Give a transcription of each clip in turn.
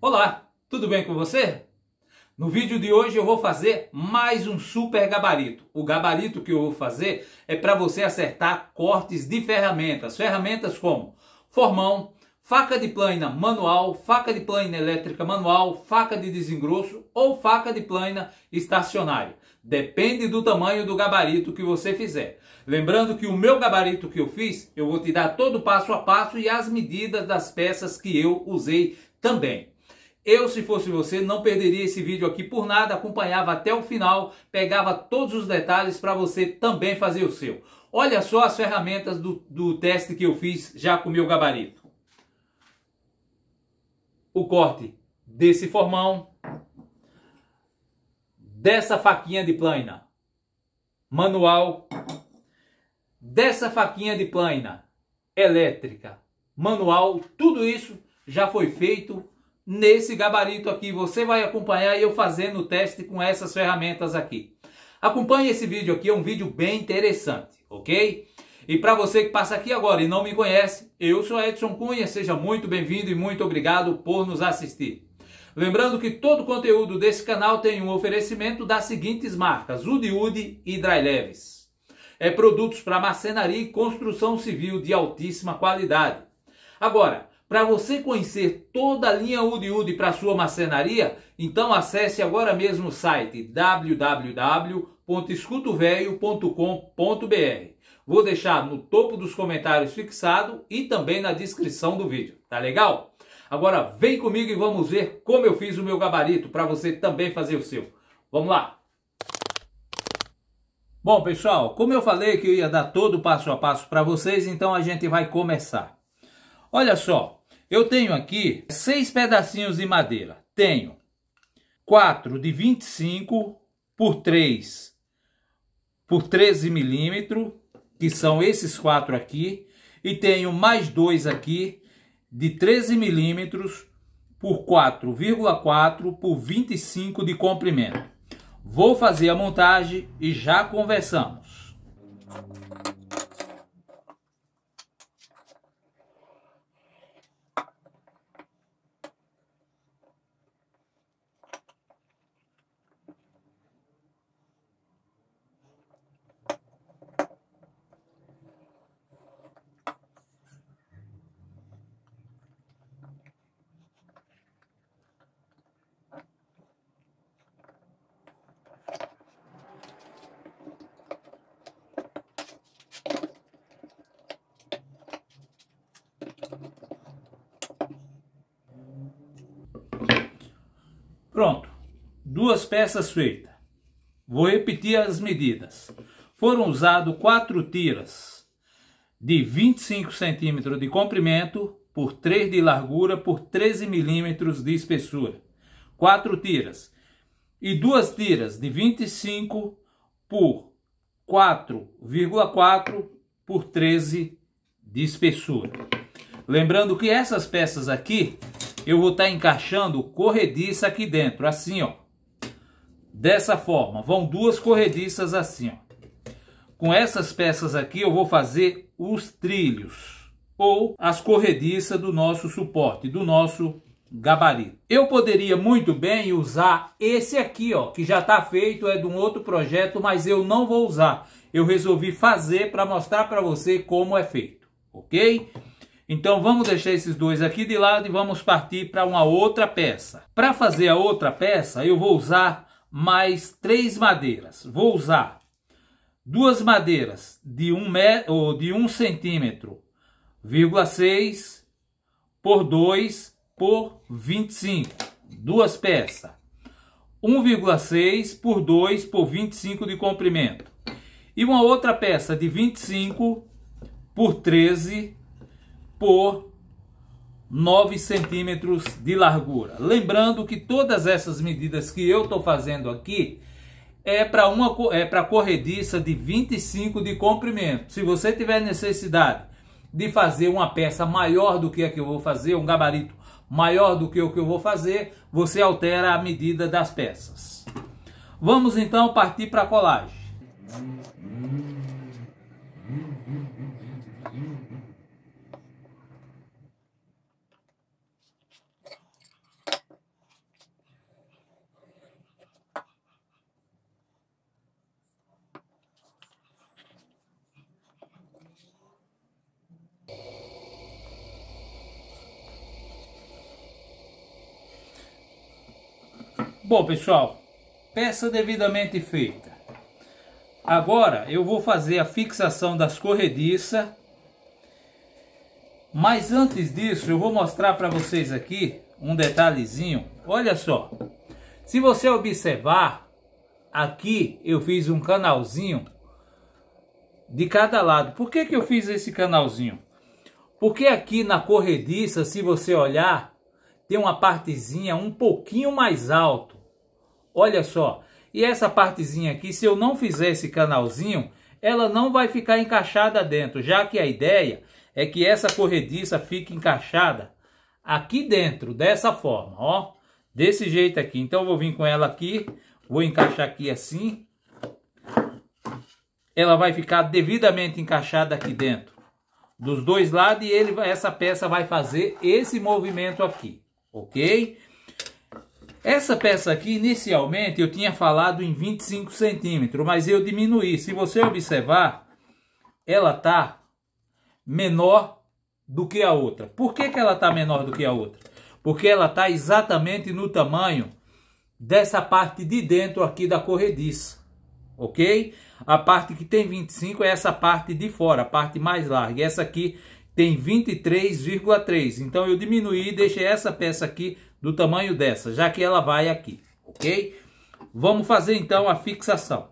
Olá, tudo bem com você? No vídeo de hoje eu vou fazer mais um super gabarito. O gabarito que eu vou fazer é para você acertar cortes de ferramentas. Ferramentas como formão, faca de plaina manual, faca de plaina elétrica manual, faca de desengrosso ou faca de plaina estacionária. Depende do tamanho do gabarito que você fizer. Lembrando que o meu gabarito que eu fiz, eu vou te dar todo o passo a passo e as medidas das peças que eu usei também. Eu, se fosse você, não perderia esse vídeo aqui por nada, acompanhava até o final, pegava todos os detalhes para você também fazer o seu. Olha só as ferramentas do, do teste que eu fiz já com o meu gabarito. O corte desse formão, dessa faquinha de plaina manual, dessa faquinha de plaina elétrica manual, tudo isso já foi feito nesse gabarito aqui. Você vai acompanhar eu fazendo o teste com essas ferramentas aqui. Acompanhe esse vídeo aqui, é um vídeo bem interessante, ok? E para você que passa aqui agora e não me conhece, eu sou Edson Cunha, seja muito bem-vindo e muito obrigado por nos assistir. Lembrando que todo o conteúdo desse canal tem um oferecimento das seguintes marcas, Udiud e Dry Leves. É produtos para marcenaria e construção civil de altíssima qualidade. Agora, para você conhecer toda a linha Udi Udi para sua macenaria, então acesse agora mesmo o site www.escutovelho.com.br. Vou deixar no topo dos comentários fixado e também na descrição do vídeo, tá legal? Agora vem comigo e vamos ver como eu fiz o meu gabarito para você também fazer o seu. Vamos lá! Bom, pessoal, como eu falei que eu ia dar todo o passo a passo para vocês, então a gente vai começar. Olha só, eu tenho aqui seis pedacinhos de madeira. Tenho quatro de 25 por 3 por 13 milímetros, que são esses quatro aqui, e tenho mais dois aqui de 13 milímetros por 4,4 por 25 de comprimento. Vou fazer a montagem e já conversamos. Pronto, duas peças feitas. Vou repetir as medidas. Foram usados quatro tiras de 25 centímetros de comprimento por 3 de largura por 13 milímetros de espessura. Quatro tiras. E duas tiras de 25 por 4,4 por 13 de espessura. Lembrando que essas peças aqui eu vou estar tá encaixando corrediça aqui dentro, assim, ó. Dessa forma, vão duas corrediças assim, ó. Com essas peças aqui eu vou fazer os trilhos ou as corrediças do nosso suporte, do nosso gabarito. Eu poderia muito bem usar esse aqui, ó, que já está feito, é de um outro projeto, mas eu não vou usar. Eu resolvi fazer para mostrar para você como é feito, ok? Então vamos deixar esses dois aqui de lado e vamos partir para uma outra peça. Para fazer a outra peça, eu vou usar mais três madeiras. Vou usar duas madeiras de um, metro, ou de um centímetro, vírgula 6 por 2 por 25. Duas peças. 1,6 por 2 por 25 de comprimento. E uma outra peça de 25 por 13 por 9 centímetros de largura. Lembrando que todas essas medidas que eu estou fazendo aqui é para uma é para corrediça de 25 de comprimento. Se você tiver necessidade de fazer uma peça maior do que a que eu vou fazer, um gabarito maior do que o que eu vou fazer, você altera a medida das peças. Vamos então partir para a colagem. Bom, pessoal, peça devidamente feita. Agora eu vou fazer a fixação das corrediças. Mas antes disso, eu vou mostrar para vocês aqui um detalhezinho. Olha só. Se você observar, aqui eu fiz um canalzinho de cada lado. Por que, que eu fiz esse canalzinho? Porque aqui na corrediça, se você olhar, tem uma partezinha um pouquinho mais alto. Olha só, e essa partezinha aqui, se eu não fizer esse canalzinho, ela não vai ficar encaixada dentro, já que a ideia é que essa corrediça fique encaixada aqui dentro, dessa forma, ó. Desse jeito aqui. Então eu vou vir com ela aqui, vou encaixar aqui assim. Ela vai ficar devidamente encaixada aqui dentro. Dos dois lados e ele, essa peça vai fazer esse movimento aqui, ok? Essa peça aqui, inicialmente, eu tinha falado em 25 centímetros, mas eu diminuí. Se você observar, ela tá menor do que a outra. Por que, que ela tá menor do que a outra? Porque ela tá exatamente no tamanho dessa parte de dentro aqui da corrediça, ok? A parte que tem 25 é essa parte de fora, a parte mais larga. Essa aqui tem 23,3. Então eu diminuí e deixei essa peça aqui do tamanho dessa, já que ela vai aqui, ok? Vamos fazer então a fixação.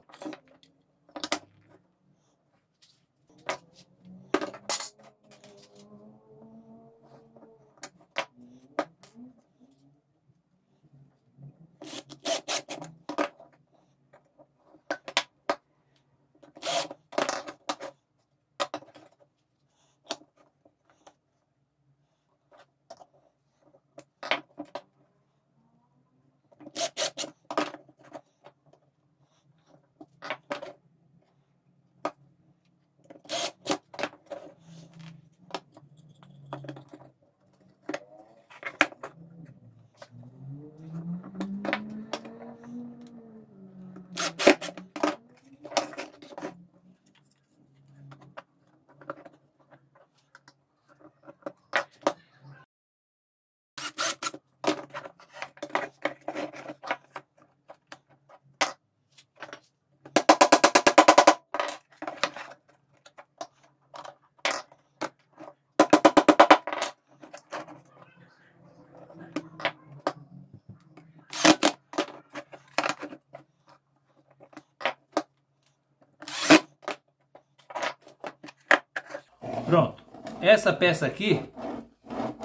Pronto. Essa peça aqui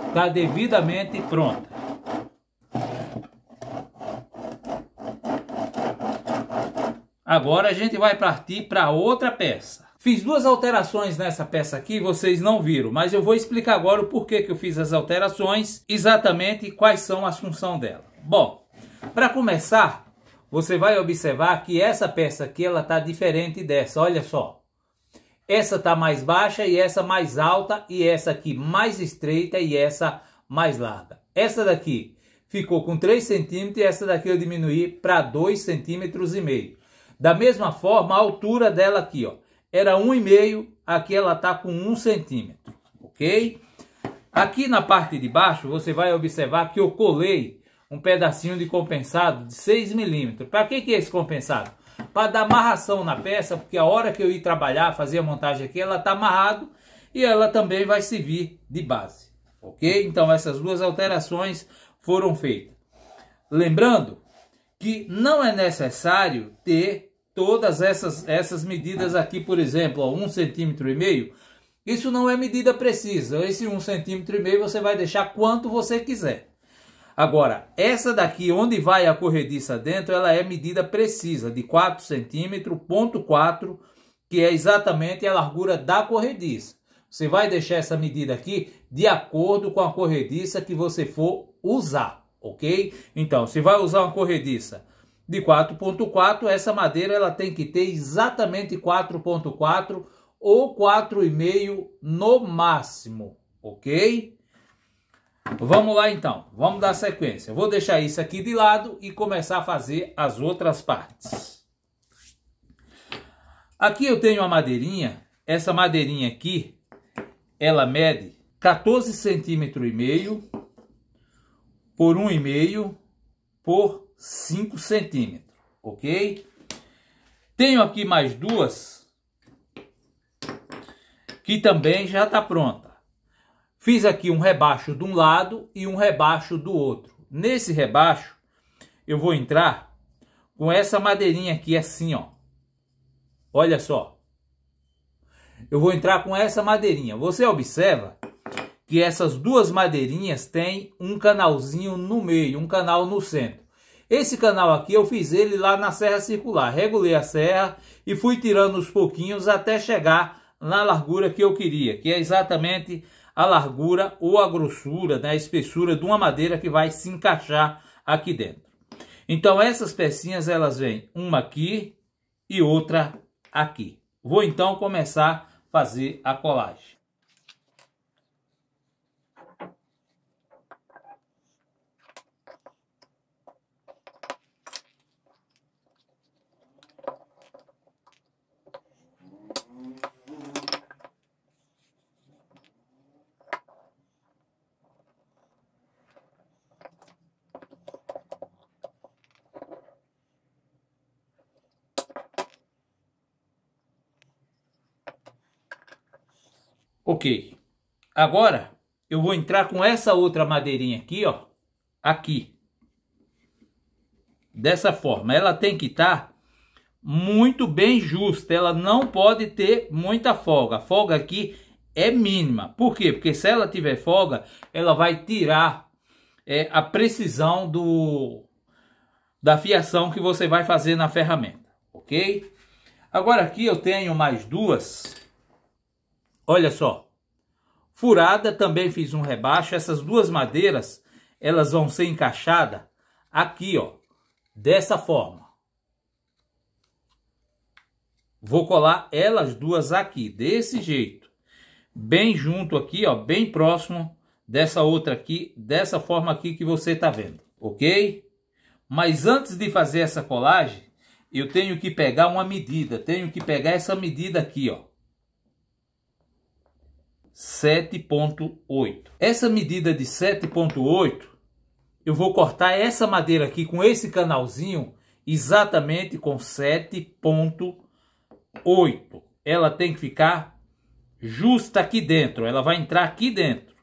está devidamente pronta. Agora a gente vai partir para outra peça. Fiz duas alterações nessa peça aqui, vocês não viram, mas eu vou explicar agora o porquê que eu fiz as alterações, exatamente quais são as funções dela. Bom, para começar, você vai observar que essa peça aqui ela está diferente dessa, olha só. Essa está mais baixa e essa mais alta e essa aqui mais estreita e essa mais larga. Essa daqui ficou com 3 centímetros e essa daqui eu diminuí para 2,5 centímetros e meio. Da mesma forma, a altura dela aqui, ó, era 1,5, aqui ela está com 1 centímetro, ok? Aqui na parte de baixo, você vai observar que eu colei um pedacinho de compensado de 6 milímetros. Para que, que é esse compensado? para dar amarração na peça, porque a hora que eu ir trabalhar, fazer a montagem aqui, ela está amarrado e ela também vai servir de base, ok? Então essas duas alterações foram feitas. Lembrando que não é necessário ter todas essas, essas medidas aqui, por exemplo, ó, um centímetro e meio, isso não é medida precisa. Esse um centímetro e meio você vai deixar quanto você quiser. Agora, essa daqui, onde vai a corrediça dentro, ela é medida precisa, de 4 centímetros, ponto 4, que é exatamente a largura da corrediça. Você vai deixar essa medida aqui de acordo com a corrediça que você for usar, ok? Então, se vai usar uma corrediça de 4.4, essa madeira ela tem que ter exatamente 4.4 ou 4,5 no máximo, ok? Vamos lá então, vamos dar sequência. vou deixar isso aqui de lado e começar a fazer as outras partes. Aqui eu tenho a madeirinha, essa madeirinha aqui, ela mede 14 centímetros e meio por 1,5 por 5 centímetros, ok? Tenho aqui mais duas que também já está pronta. Fiz aqui um rebaixo de um lado e um rebaixo do outro. Nesse rebaixo, eu vou entrar com essa madeirinha aqui assim, ó. Olha só. Eu vou entrar com essa madeirinha. Você observa que essas duas madeirinhas têm um canalzinho no meio, um canal no centro. Esse canal aqui eu fiz ele lá na serra circular. Regulei a serra e fui tirando os pouquinhos até chegar na largura que eu queria, que é exatamente a largura ou a grossura, né, a espessura de uma madeira que vai se encaixar aqui dentro. Então essas pecinhas elas vêm uma aqui e outra aqui. Vou então começar a fazer a colagem. Ok. Agora, eu vou entrar com essa outra madeirinha aqui, ó. Aqui. Dessa forma. Ela tem que estar tá muito bem justa. Ela não pode ter muita folga. A folga aqui é mínima. Por quê? Porque se ela tiver folga, ela vai tirar é, a precisão do da fiação que você vai fazer na ferramenta, ok? Agora aqui eu tenho mais duas Olha só. Furada também fiz um rebaixo. Essas duas madeiras, elas vão ser encaixadas aqui, ó. Dessa forma. Vou colar elas duas aqui, desse jeito. Bem junto aqui, ó. Bem próximo dessa outra aqui. Dessa forma aqui que você tá vendo, ok? Mas antes de fazer essa colagem, eu tenho que pegar uma medida. Tenho que pegar essa medida aqui, ó 7.8. Essa medida de 7.8, eu vou cortar essa madeira aqui com esse canalzinho exatamente com 7.8. Ela tem que ficar justa aqui dentro, ela vai entrar aqui dentro.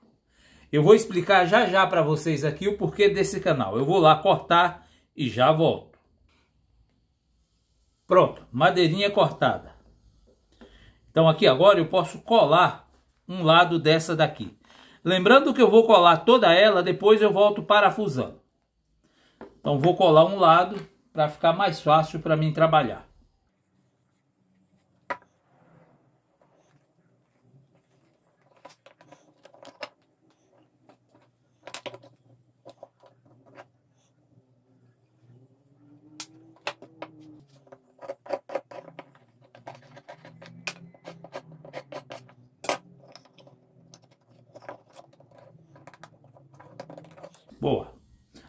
Eu vou explicar já já para vocês aqui o porquê desse canal. Eu vou lá cortar e já volto. Pronto, madeirinha cortada. Então aqui agora eu posso colar um lado dessa daqui. Lembrando que eu vou colar toda ela, depois eu volto parafusando. Então vou colar um lado para ficar mais fácil para mim trabalhar.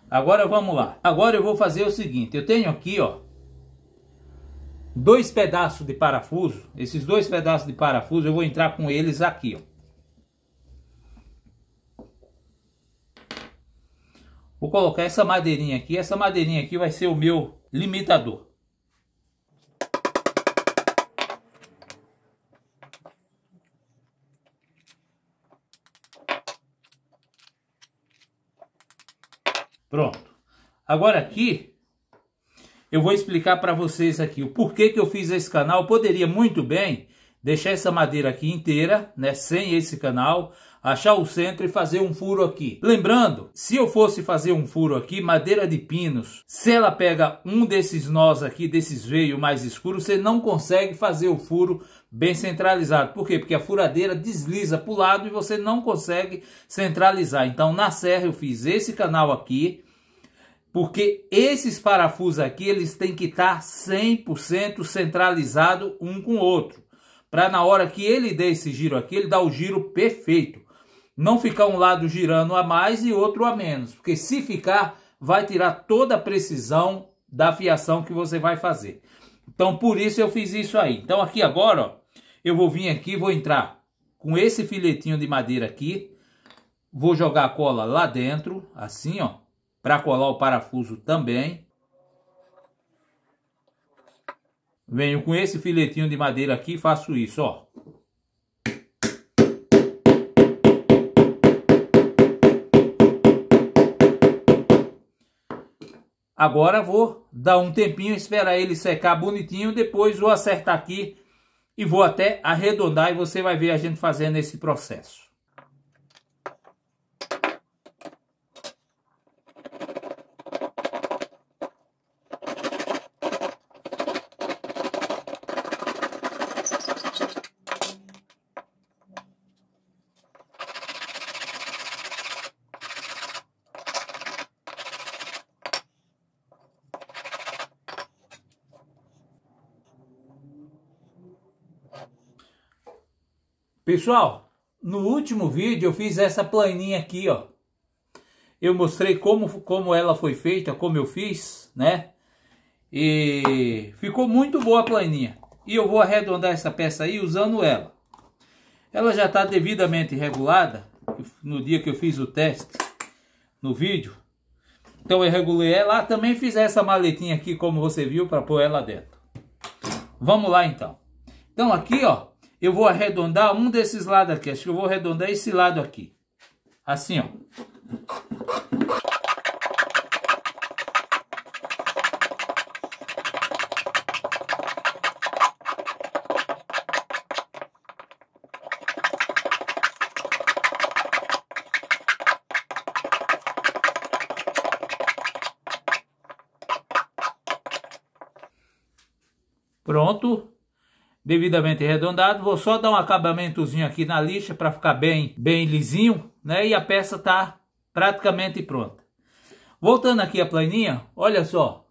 Agora vamos lá. Agora eu vou fazer o seguinte, eu tenho aqui, ó, dois pedaços de parafuso. Esses dois pedaços de parafuso eu vou entrar com eles aqui, ó. Vou colocar essa madeirinha aqui, essa madeirinha aqui vai ser o meu limitador. Pronto. Agora aqui, eu vou explicar para vocês aqui o porquê que eu fiz esse canal. Eu poderia muito bem deixar essa madeira aqui inteira, né, sem esse canal, achar o centro e fazer um furo aqui. Lembrando, se eu fosse fazer um furo aqui, madeira de pinos, se ela pega um desses nós aqui, desses veios mais escuros, você não consegue fazer o furo bem centralizado. Por quê? Porque a furadeira desliza para o lado e você não consegue centralizar. Então, na serra eu fiz esse canal aqui, porque esses parafusos aqui, eles têm que estar tá 100% centralizado um com o outro para na hora que ele der esse giro aqui, ele dar o giro perfeito. Não ficar um lado girando a mais e outro a menos, porque se ficar, vai tirar toda a precisão da fiação que você vai fazer. Então, por isso eu fiz isso aí. Então, aqui agora, ó, eu vou vir aqui, vou entrar com esse filetinho de madeira aqui, vou jogar a cola lá dentro, assim, ó, para colar o parafuso também. Venho com esse filetinho de madeira aqui e faço isso, ó. Agora vou dar um tempinho, esperar ele secar bonitinho, depois vou acertar aqui e vou até arredondar e você vai ver a gente fazendo esse processo. Pessoal, no último vídeo eu fiz essa planinha aqui, ó. Eu mostrei como, como ela foi feita, como eu fiz, né? E ficou muito boa a planinha. E eu vou arredondar essa peça aí usando ela. Ela já está devidamente regulada. No dia que eu fiz o teste no vídeo. Então eu regulei ela. Ah, também fiz essa maletinha aqui, como você viu, para pôr ela dentro. Vamos lá então. Então aqui, ó eu vou arredondar um desses lados aqui. Acho que eu vou arredondar esse lado aqui. Assim, ó. Pronto devidamente arredondado. Vou só dar um acabamentozinho aqui na lixa para ficar bem, bem lisinho, né? E a peça está praticamente pronta. Voltando aqui a planinha, olha só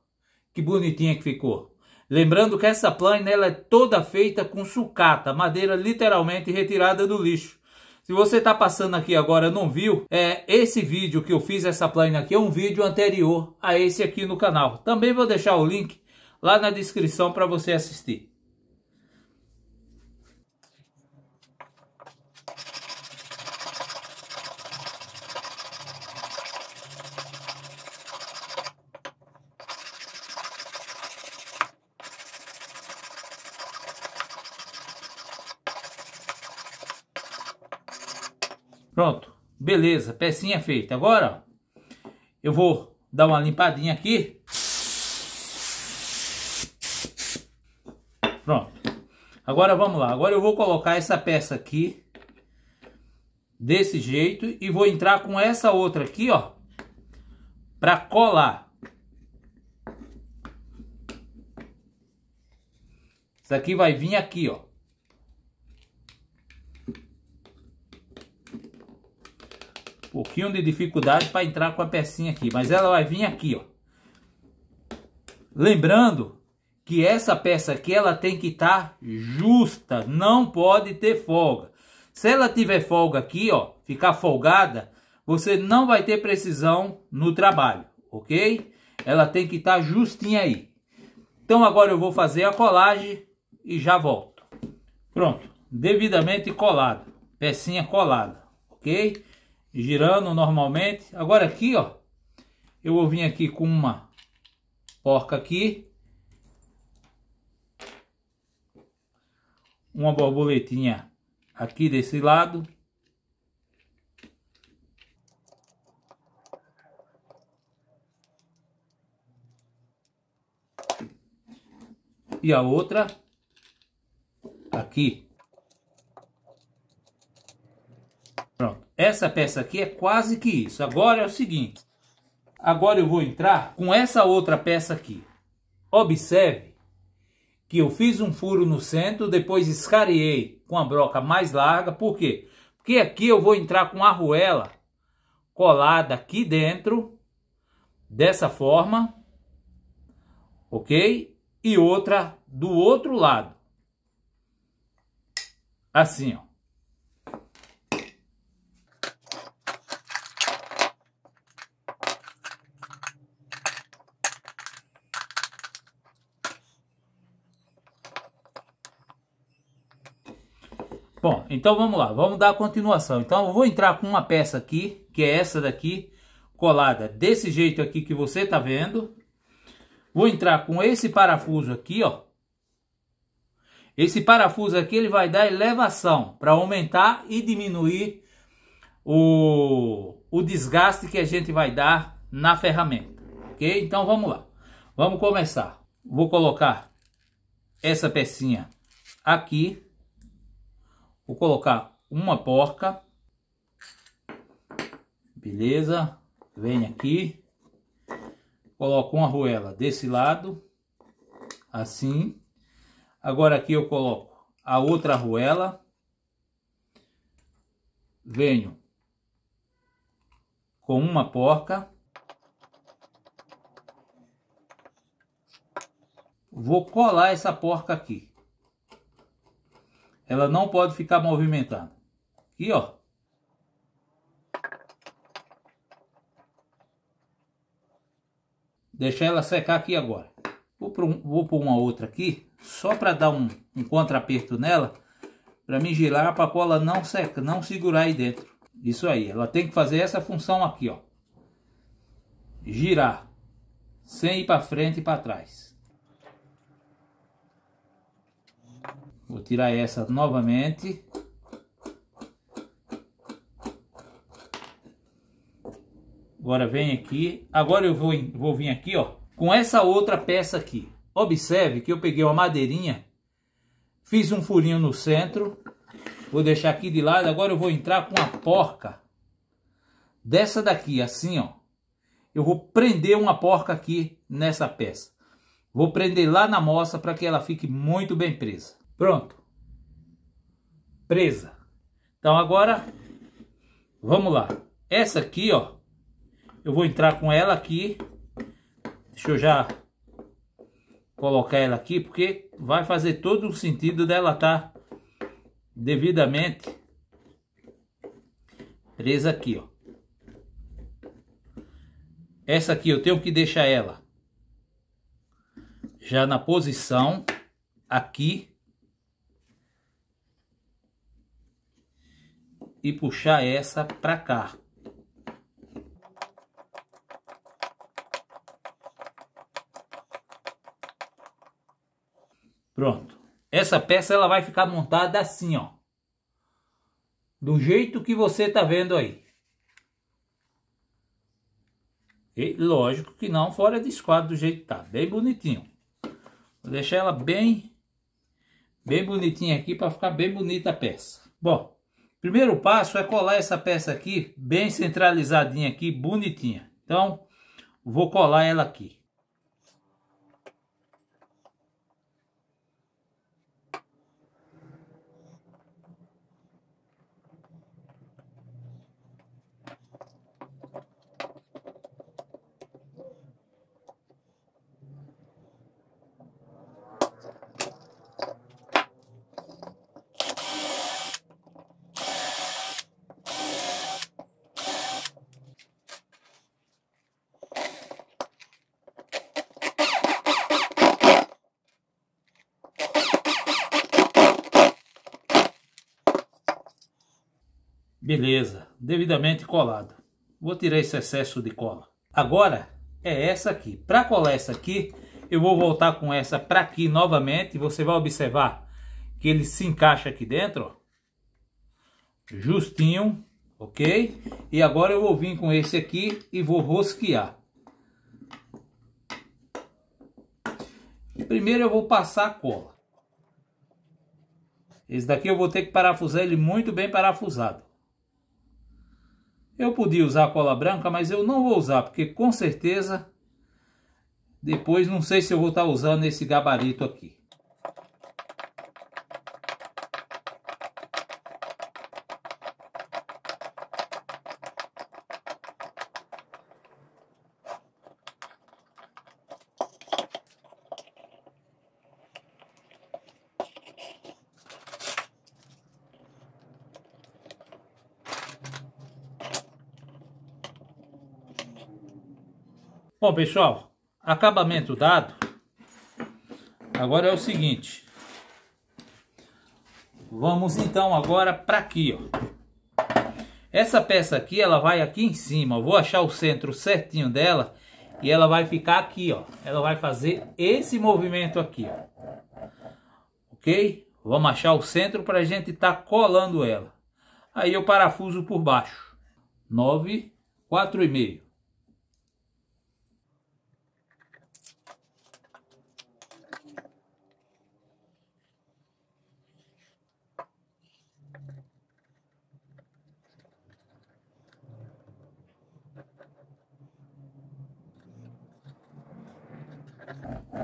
que bonitinha que ficou. Lembrando que essa plana ela é toda feita com sucata, madeira literalmente retirada do lixo. Se você está passando aqui agora não viu, é esse vídeo que eu fiz essa plana aqui é um vídeo anterior a esse aqui no canal. Também vou deixar o link lá na descrição para você assistir. beleza, pecinha feita. Agora, ó, eu vou dar uma limpadinha aqui. Pronto. Agora vamos lá. Agora eu vou colocar essa peça aqui. Desse jeito. E vou entrar com essa outra aqui, ó. Pra colar. Isso aqui vai vir aqui, ó. pouquinho de dificuldade para entrar com a pecinha aqui, mas ela vai vir aqui, ó. Lembrando que essa peça aqui ela tem que estar tá justa, não pode ter folga. Se ela tiver folga aqui, ó, ficar folgada, você não vai ter precisão no trabalho, ok? Ela tem que estar tá justinha aí. Então agora eu vou fazer a colagem e já volto. Pronto, devidamente colado, pecinha colada, ok? girando normalmente. Agora aqui, ó, eu vou vir aqui com uma porca aqui. Uma borboletinha aqui desse lado. E a outra aqui. Pronto. Essa peça aqui é quase que isso. Agora é o seguinte. Agora eu vou entrar com essa outra peça aqui. Observe que eu fiz um furo no centro, depois escariei com a broca mais larga. Por quê? Porque aqui eu vou entrar com a arruela colada aqui dentro, dessa forma, ok? E outra do outro lado. Assim, ó. então vamos lá, vamos dar a continuação. Então eu vou entrar com uma peça aqui, que é essa daqui, colada desse jeito aqui que você tá vendo. Vou entrar com esse parafuso aqui, ó. Esse parafuso aqui ele vai dar elevação para aumentar e diminuir o, o desgaste que a gente vai dar na ferramenta, ok? Então vamos lá, vamos começar. Vou colocar essa pecinha aqui. Vou colocar uma porca. Beleza? Vem aqui. Coloco uma arruela desse lado. Assim. Agora aqui eu coloco a outra arruela. Venho com uma porca. Vou colar essa porca aqui ela não pode ficar movimentada. Aqui, ó. Deixar ela secar aqui agora. Vou por, um, vou por uma outra aqui, só para dar um, um contraperto nela, para me girar para a cola não seca, não segurar aí dentro. Isso aí, ela tem que fazer essa função aqui, ó. Girar, sem ir para frente e para trás. Vou tirar essa novamente. Agora vem aqui. Agora eu vou, vou vir aqui, ó. Com essa outra peça aqui. Observe que eu peguei uma madeirinha. Fiz um furinho no centro. Vou deixar aqui de lado. Agora eu vou entrar com a porca. Dessa daqui, assim, ó. Eu vou prender uma porca aqui nessa peça. Vou prender lá na moça para que ela fique muito bem presa. Pronto. Presa. Então agora, vamos lá. Essa aqui, ó, eu vou entrar com ela aqui. Deixa eu já colocar ela aqui, porque vai fazer todo o sentido dela estar tá devidamente presa aqui, ó. Essa aqui eu tenho que deixar ela já na posição aqui e puxar essa para cá. Pronto. Essa peça ela vai ficar montada assim, ó. Do jeito que você tá vendo aí. E lógico que não fora de esquadro do jeito que tá, bem bonitinho. Vou deixar ela bem bem bonitinha aqui para ficar bem bonita a peça. Bom, Primeiro passo é colar essa peça aqui, bem centralizadinha aqui, bonitinha. Então, vou colar ela aqui. Beleza, devidamente colado. Vou tirar esse excesso de cola. Agora é essa aqui. Para colar essa aqui, eu vou voltar com essa para aqui novamente. Você vai observar que ele se encaixa aqui dentro. Justinho, ok? E agora eu vou vir com esse aqui e vou rosquear. Primeiro eu vou passar a cola. Esse daqui eu vou ter que parafusar ele muito bem parafusado. Eu podia usar a cola branca, mas eu não vou usar, porque com certeza depois não sei se eu vou estar usando esse gabarito aqui. Bom, pessoal, acabamento dado. Agora é o seguinte. Vamos então agora para aqui, ó. Essa peça aqui, ela vai aqui em cima. Eu vou achar o centro certinho dela e ela vai ficar aqui, ó. Ela vai fazer esse movimento aqui, ó. Ok? Vamos achar o centro para a gente estar tá colando ela. Aí eu parafuso por baixo. 9, 4,5.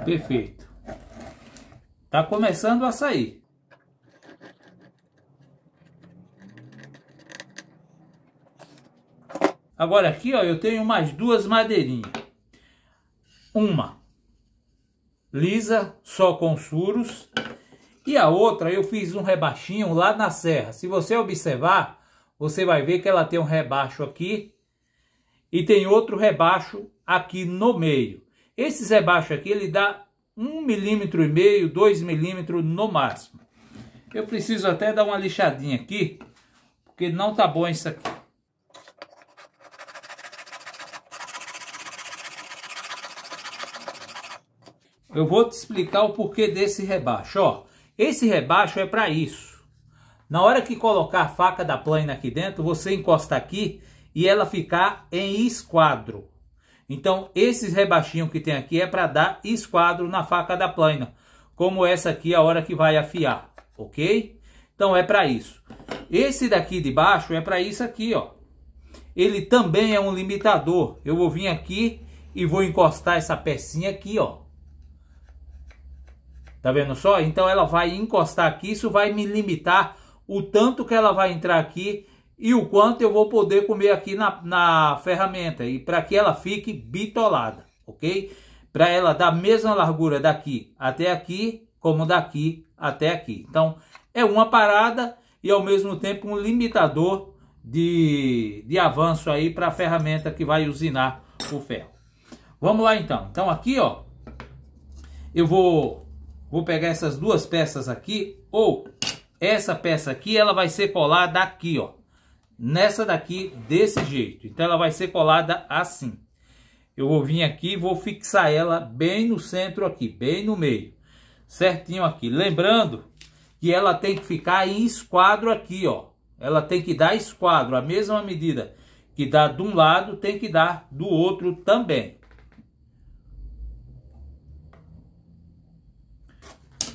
Perfeito. Tá começando a sair. Agora aqui, ó, eu tenho mais duas madeirinhas. Uma lisa, só com suros. E a outra eu fiz um rebaixinho lá na serra. Se você observar, você vai ver que ela tem um rebaixo aqui. E tem outro rebaixo aqui no meio. Esse Zé Baixo aqui, ele dá um milímetro e meio, 2 milímetros no máximo. Eu preciso até dar uma lixadinha aqui, porque não tá bom isso aqui. Eu vou te explicar o porquê desse rebaixo, ó. Esse rebaixo é para isso. Na hora que colocar a faca da plana aqui dentro, você encosta aqui e ela ficar em esquadro. Então, esses rebaixinhos que tem aqui é para dar esquadro na faca da plana, como essa aqui a hora que vai afiar, ok? Então é para isso. Esse daqui de baixo é para isso aqui, ó. Ele também é um limitador. Eu vou vir aqui e vou encostar essa pecinha aqui, ó. Tá vendo só? Então ela vai encostar aqui, isso vai me limitar o tanto que ela vai entrar aqui e o quanto eu vou poder comer aqui na, na ferramenta e para que ela fique bitolada, ok? Para ela dar a mesma largura daqui até aqui, como daqui até aqui. Então, é uma parada e ao mesmo tempo um limitador de, de avanço aí para a ferramenta que vai usinar o ferro. Vamos lá então. Então aqui, ó, eu vou, vou pegar essas duas peças aqui, ou essa peça aqui, ela vai ser colada aqui, ó nessa daqui desse jeito. Então ela vai ser colada assim. Eu vou vir aqui e vou fixar ela bem no centro aqui, bem no meio. Certinho aqui. Lembrando que ela tem que ficar em esquadro aqui, ó. Ela tem que dar esquadro, a mesma medida que dá de um lado, tem que dar do outro também.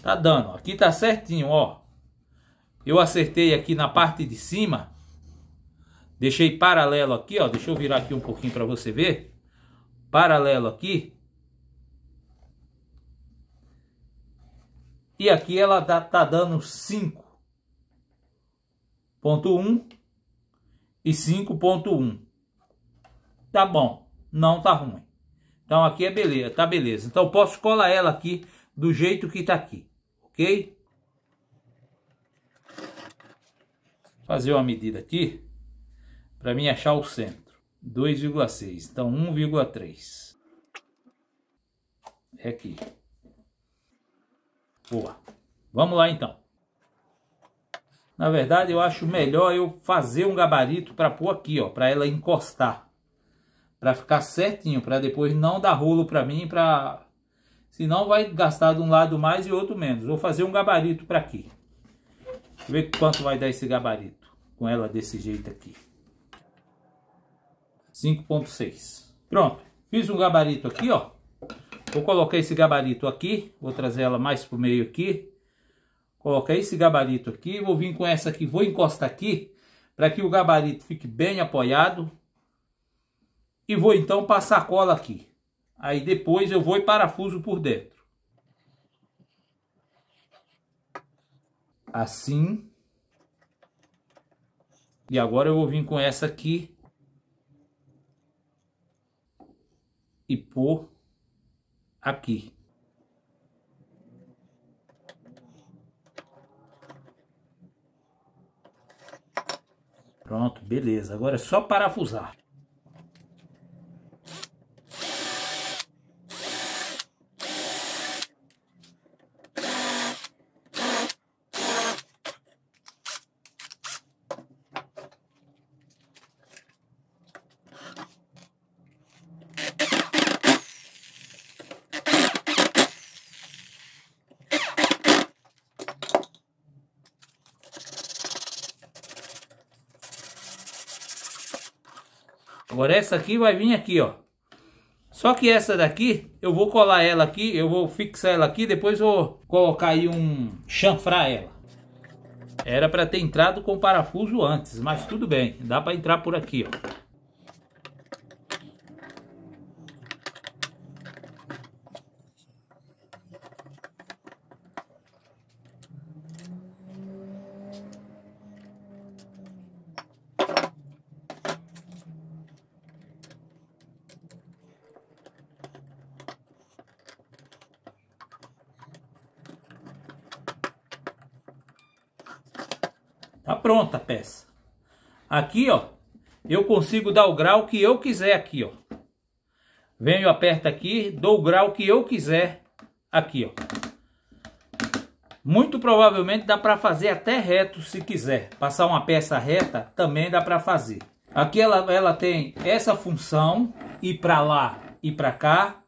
Tá dando, aqui tá certinho, ó. Eu acertei aqui na parte de cima, Deixei paralelo aqui, ó. Deixa eu virar aqui um pouquinho para você ver. Paralelo aqui. E aqui ela tá, tá dando 5.1 e 5.1. Tá bom, não tá ruim. Então aqui é beleza, tá beleza. Então posso colar ela aqui do jeito que tá aqui, ok? Fazer uma medida aqui para mim achar o centro. 2,6. Então 1,3. É aqui. Boa. Vamos lá então. Na verdade, eu acho melhor eu fazer um gabarito para pôr aqui, ó, para ela encostar. Para ficar certinho, para depois não dar rolo para mim, para senão vai gastar de um lado mais e outro menos. Vou fazer um gabarito para aqui. Ver quanto vai dar esse gabarito com ela desse jeito aqui. 5.6. Pronto, fiz um gabarito aqui, ó. Vou colocar esse gabarito aqui, vou trazer ela mais pro meio aqui. Colocar esse gabarito aqui, vou vir com essa aqui, vou encostar aqui, para que o gabarito fique bem apoiado. E vou então passar cola aqui. Aí depois eu vou e parafuso por dentro. Assim. E agora eu vou vir com essa aqui e por aqui. Pronto, beleza. Agora é só parafusar. essa aqui vai vir aqui, ó. Só que essa daqui, eu vou colar ela aqui, eu vou fixar ela aqui, depois vou colocar aí um chanfrar ela. Era para ter entrado com parafuso antes, mas tudo bem, dá para entrar por aqui, ó. Tá pronta a peça. Aqui, ó, eu consigo dar o grau que eu quiser aqui, ó. Venho, aperto aqui, dou o grau que eu quiser aqui, ó. Muito provavelmente dá para fazer até reto se quiser. Passar uma peça reta também dá para fazer. Aqui ela, ela tem essa função, e para lá e para cá.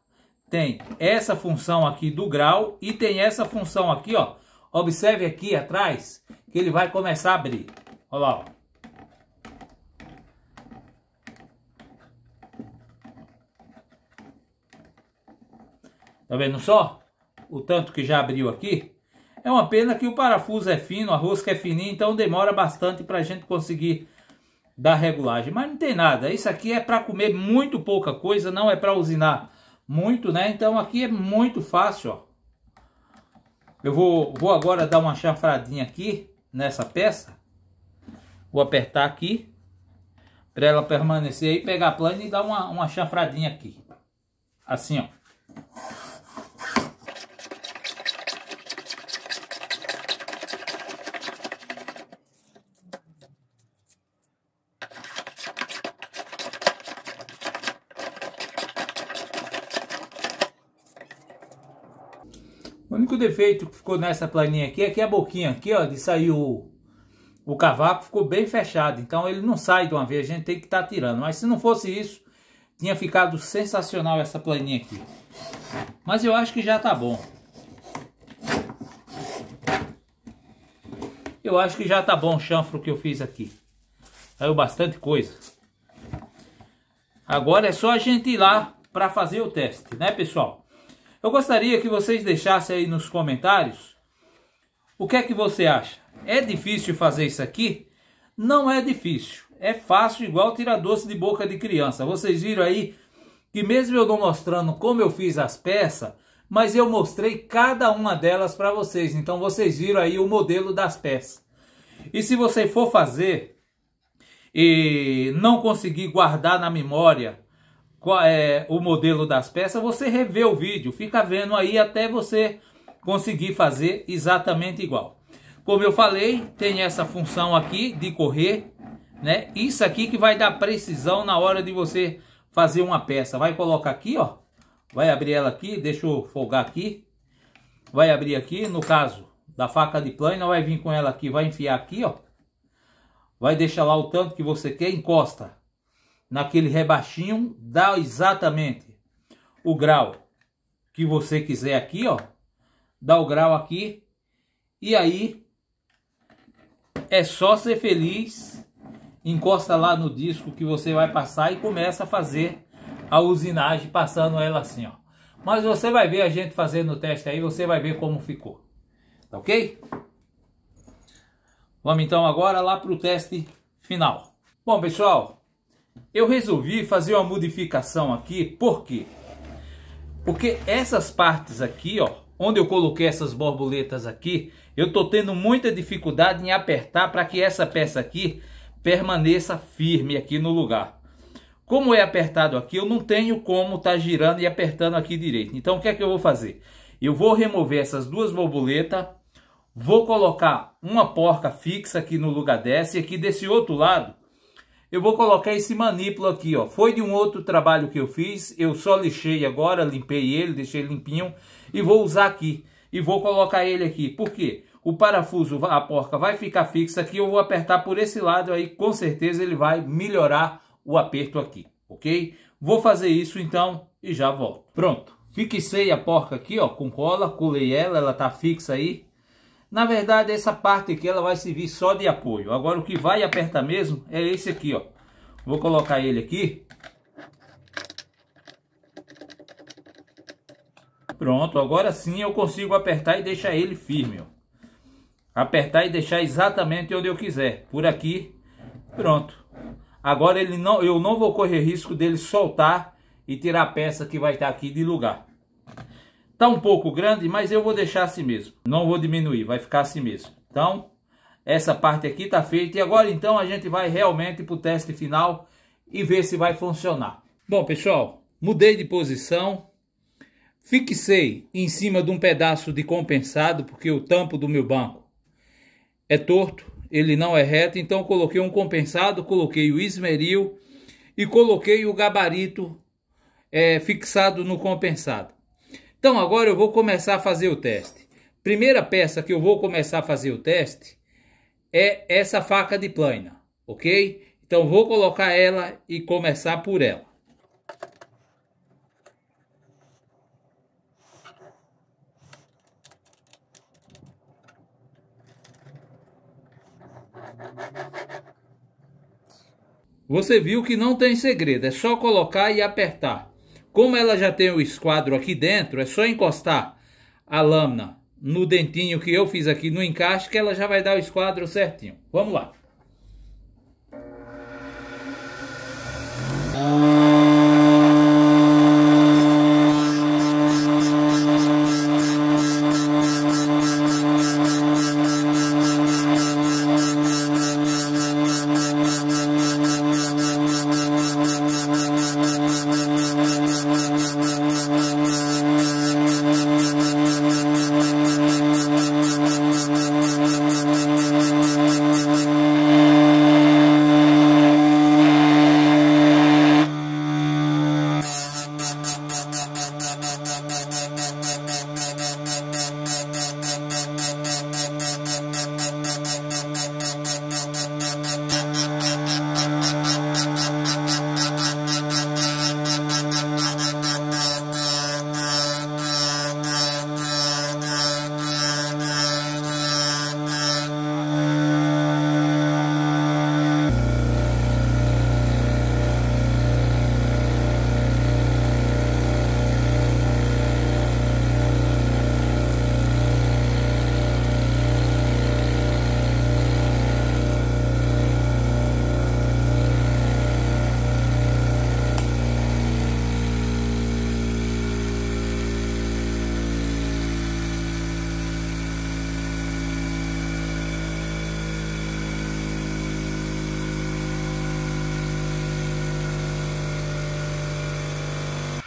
Tem essa função aqui do grau e tem essa função aqui, ó. Observe aqui atrás que ele vai começar a abrir. Olha lá, ó. Tá vendo só? O tanto que já abriu aqui. É uma pena que o parafuso é fino, a rosca é fininha, então demora bastante para a gente conseguir dar regulagem. Mas não tem nada. Isso aqui é para comer muito pouca coisa, não é para usinar muito, né? Então aqui é muito fácil, ó. Eu vou, vou agora dar uma chanfradinha aqui nessa peça. Vou apertar aqui. Para ela permanecer aí, pegar a plana e dar uma, uma chanfradinha aqui. Assim, ó. O único defeito que ficou nessa planinha aqui é que a boquinha aqui, ó, de sair o, o cavaco ficou bem fechado. Então ele não sai de uma vez, a gente tem que estar tá tirando. Mas se não fosse isso, tinha ficado sensacional essa planinha aqui. Mas eu acho que já tá bom. Eu acho que já tá bom o chanfro que eu fiz aqui. Saiu bastante coisa. Agora é só a gente ir lá para fazer o teste, né pessoal? Eu gostaria que vocês deixassem aí nos comentários o que é que você acha. É difícil fazer isso aqui? Não é difícil. É fácil igual tirar doce de boca de criança. Vocês viram aí que mesmo eu não mostrando como eu fiz as peças, mas eu mostrei cada uma delas para vocês. Então vocês viram aí o modelo das peças. E se você for fazer e não conseguir guardar na memória é, o modelo das peças, você revê o vídeo, fica vendo aí até você conseguir fazer exatamente igual. Como eu falei, tem essa função aqui de correr, né? Isso aqui que vai dar precisão na hora de você fazer uma peça. Vai colocar aqui, ó. Vai abrir ela aqui, deixa eu folgar aqui. Vai abrir aqui, no caso da faca de plana, vai vir com ela aqui, vai enfiar aqui, ó. Vai deixar lá o tanto que você quer, encosta naquele rebaixinho, dá exatamente o grau que você quiser aqui, ó. Dá o grau aqui. E aí, é só ser feliz. Encosta lá no disco que você vai passar e começa a fazer a usinagem, passando ela assim, ó. Mas você vai ver a gente fazendo o teste aí, você vai ver como ficou. Tá ok? Vamos então agora lá para o teste final. Bom, pessoal, eu resolvi fazer uma modificação aqui, por quê? Porque essas partes aqui, ó, onde eu coloquei essas borboletas aqui, eu tô tendo muita dificuldade em apertar para que essa peça aqui permaneça firme aqui no lugar. Como é apertado aqui, eu não tenho como tá girando e apertando aqui direito. Então o que é que eu vou fazer? Eu vou remover essas duas borboletas, vou colocar uma porca fixa aqui no lugar dessa e aqui desse outro lado eu vou colocar esse manípulo aqui, ó. Foi de um outro trabalho que eu fiz, eu só lixei agora, limpei ele, deixei limpinho e vou usar aqui. E vou colocar ele aqui, por quê? O parafuso, a porca vai ficar fixa aqui, eu vou apertar por esse lado aí, com certeza ele vai melhorar o aperto aqui, ok? Vou fazer isso então e já volto. Pronto, fixei a porca aqui, ó, com cola, colei ela, ela tá fixa aí, na verdade, essa parte aqui ela vai servir só de apoio. Agora, o que vai apertar mesmo é esse aqui, ó. Vou colocar ele aqui. Pronto, agora sim eu consigo apertar e deixar ele firme, ó. Apertar e deixar exatamente onde eu quiser. Por aqui, pronto. Agora ele não, eu não vou correr risco dele soltar e tirar a peça que vai estar aqui de lugar. Tá um pouco grande, mas eu vou deixar assim mesmo. Não vou diminuir, vai ficar assim mesmo. Então, essa parte aqui tá feita. E agora então a gente vai realmente pro teste final e ver se vai funcionar. Bom, pessoal, mudei de posição. Fixei em cima de um pedaço de compensado, porque o tampo do meu banco é torto, ele não é reto, então coloquei um compensado, coloquei o esmeril e coloquei o gabarito é, fixado no compensado. Então agora eu vou começar a fazer o teste. Primeira peça que eu vou começar a fazer o teste é essa faca de plana, ok? Então vou colocar ela e começar por ela. Você viu que não tem segredo, é só colocar e apertar. Como ela já tem o esquadro aqui dentro, é só encostar a lâmina no dentinho que eu fiz aqui no encaixe que ela já vai dar o esquadro certinho. Vamos lá.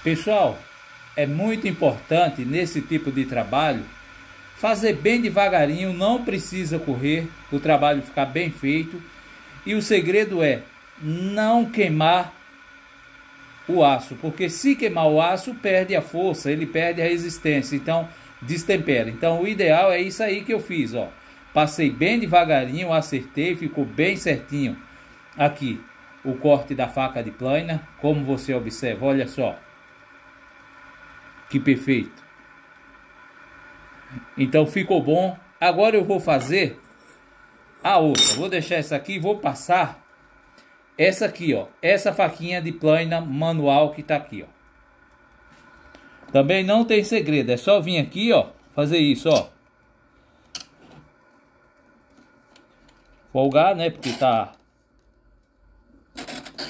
Pessoal, é muito importante nesse tipo de trabalho fazer bem devagarinho, não precisa correr, o trabalho ficar bem feito. E o segredo é não queimar o aço, porque se queimar o aço, perde a força, ele perde a resistência, então destempera. Então o ideal é isso aí que eu fiz, ó. Passei bem devagarinho, acertei, ficou bem certinho aqui o corte da faca de plana, como você observa, olha só. Que perfeito. Então ficou bom. Agora eu vou fazer a outra. Vou deixar essa aqui e vou passar essa aqui, ó. Essa faquinha de plana manual que tá aqui, ó. Também não tem segredo. É só vir aqui, ó. Fazer isso, ó. Folgar, né? Porque tá...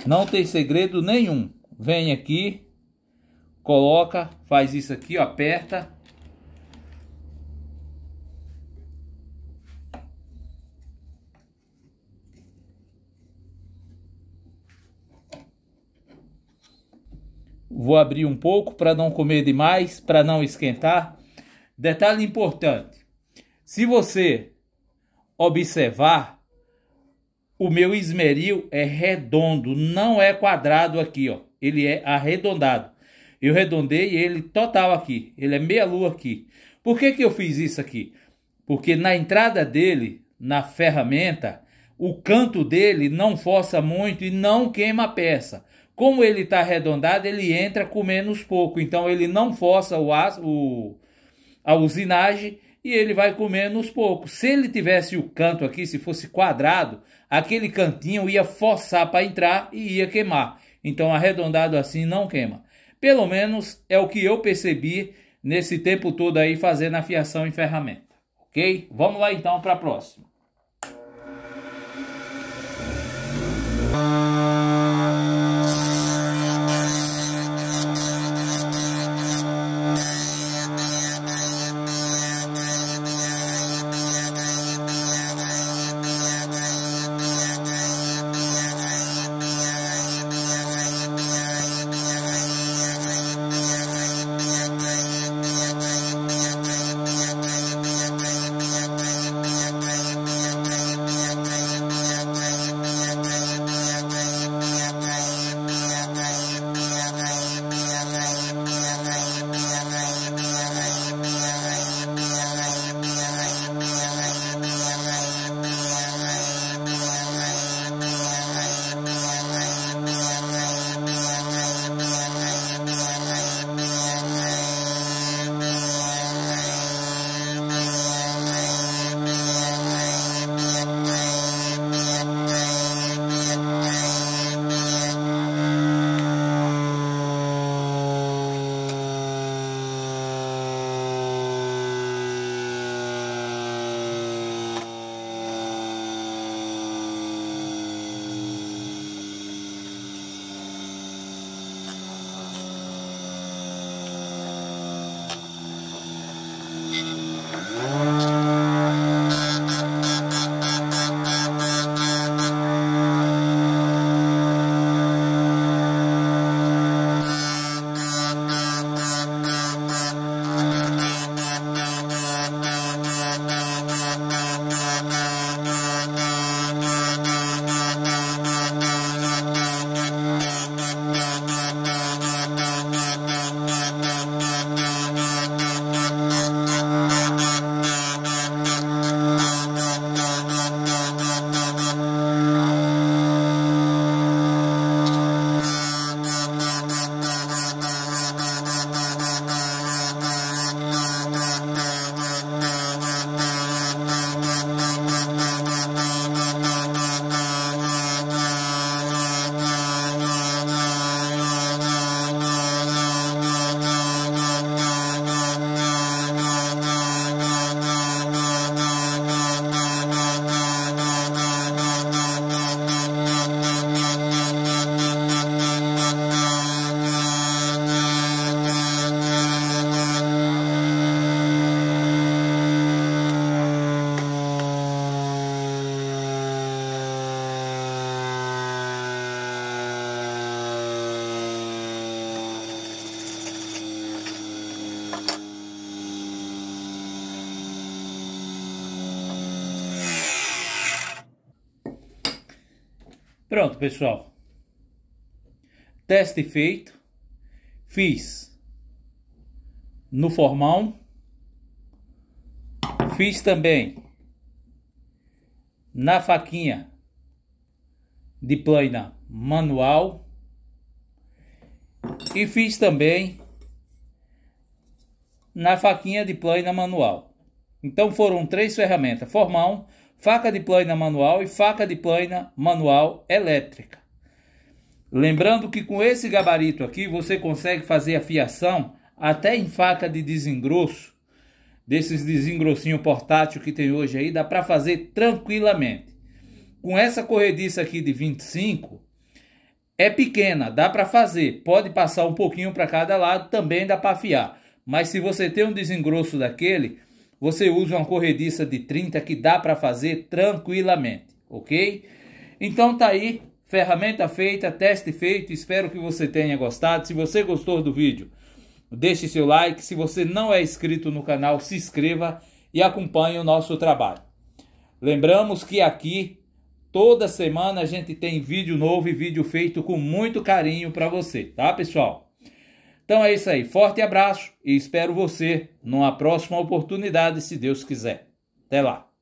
Não tem segredo nenhum. Vem aqui coloca, faz isso aqui, ó, aperta. Vou abrir um pouco para não comer demais, para não esquentar. Detalhe importante: se você observar, o meu esmeril é redondo, não é quadrado aqui, ó. Ele é arredondado. Eu redondei ele total aqui. Ele é meia lua aqui. Por que, que eu fiz isso aqui? Porque na entrada dele, na ferramenta, o canto dele não força muito e não queima a peça. Como ele está arredondado, ele entra com menos pouco. Então ele não força o, o a usinagem e ele vai com menos pouco. Se ele tivesse o canto aqui, se fosse quadrado, aquele cantinho ia forçar para entrar e ia queimar. Então arredondado assim não queima. Pelo menos é o que eu percebi nesse tempo todo aí fazendo afiação em ferramenta. Ok? Vamos lá então para a próxima. Pronto, pessoal. Teste feito. Fiz no formão. Fiz também na faquinha de plana manual. E fiz também na faquinha de plana manual. Então foram três ferramentas: formão, faca de plaina manual e faca de plaina manual elétrica. Lembrando que com esse gabarito aqui você consegue fazer a fiação até em faca de desengrosso, desses desengrossinho portátil que tem hoje aí, dá para fazer tranquilamente. Com essa corrediça aqui de 25, é pequena, dá para fazer, pode passar um pouquinho para cada lado, também dá para afiar. Mas se você tem um desengrosso daquele, você usa uma corrediça de 30 que dá para fazer tranquilamente, ok? Então tá aí, ferramenta feita, teste feito, espero que você tenha gostado. Se você gostou do vídeo, deixe seu like. Se você não é inscrito no canal, se inscreva e acompanhe o nosso trabalho. Lembramos que aqui toda semana a gente tem vídeo novo e vídeo feito com muito carinho para você, tá, pessoal? Então é isso aí. Forte abraço e espero você numa próxima oportunidade, se Deus quiser. Até lá.